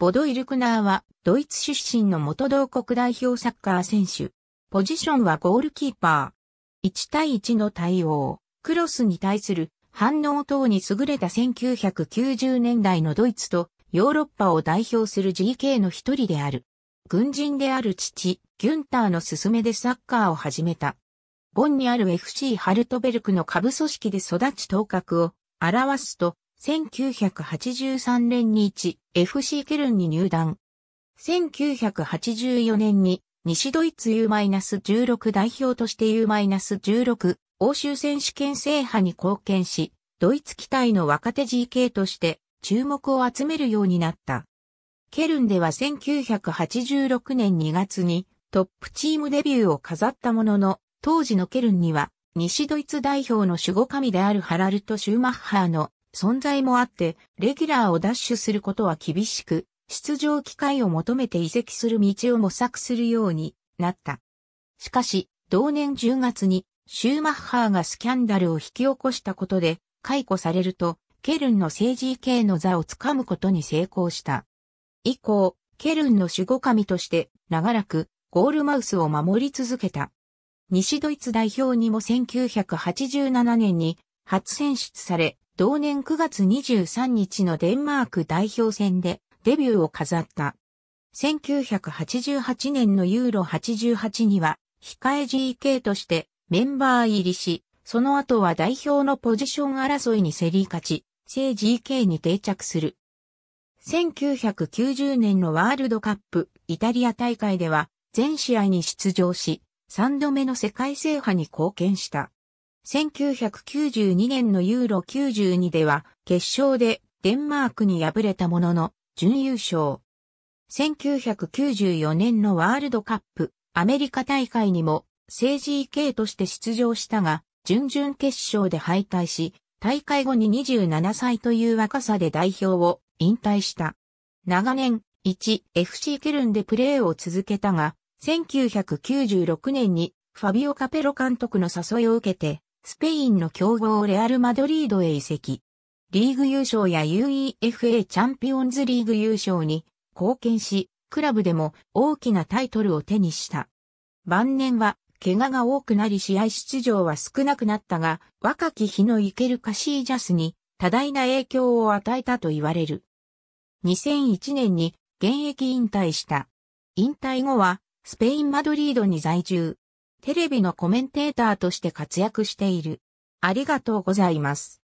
ボド・イルクナーは、ドイツ出身の元同国代表サッカー選手。ポジションはゴールキーパー。1対1の対応、クロスに対する反応等に優れた1990年代のドイツとヨーロッパを代表する GK の一人である。軍人である父、ギュンターの勧めでサッカーを始めた。ボンにある FC ハルトベルクの下部組織で育ち頭角を表すと、1983年に 1FC ケルンに入団。1984年に西ドイツ U-16 代表として U-16 欧州選手権制覇に貢献し、ドイツ期待の若手 GK として注目を集めるようになった。ケルンでは1986年2月にトップチームデビューを飾ったものの、当時のケルンには西ドイツ代表の守護神であるハラルト・シューマッハーの存在もあって、レギュラーを奪取することは厳しく、出場機会を求めて移籍する道を模索するようになった。しかし、同年10月にシューマッハーがスキャンダルを引き起こしたことで解雇されると、ケルンの政治系の座をつかむことに成功した。以降、ケルンの守護神として長らくゴールマウスを守り続けた。西ドイツ代表にも1987年に初選出され、同年9月23日のデンマーク代表戦でデビューを飾った。1988年のユーロ88には、控え GK としてメンバー入りし、その後は代表のポジション争いに競り勝ち、正 GK に定着する。1990年のワールドカップイタリア大会では全試合に出場し、3度目の世界制覇に貢献した。1992年のユーロ92では決勝でデンマークに敗れたものの準優勝。1994年のワールドカップアメリカ大会にも政治家として出場したが、準々決勝で敗退し、大会後に27歳という若さで代表を引退した。長年、1FC ケルンでプレーを続けたが、1996年にファビオ・カペロ監督の誘いを受けて、スペインの強豪レアル・マドリードへ移籍。リーグ優勝や UEFA チャンピオンズリーグ優勝に貢献し、クラブでも大きなタイトルを手にした。晩年は怪我が多くなり試合出場は少なくなったが、若き日のイケル・カシージャスに多大な影響を与えたと言われる。2001年に現役引退した。引退後はスペイン・マドリードに在住。テレビのコメンテーターとして活躍している。ありがとうございます。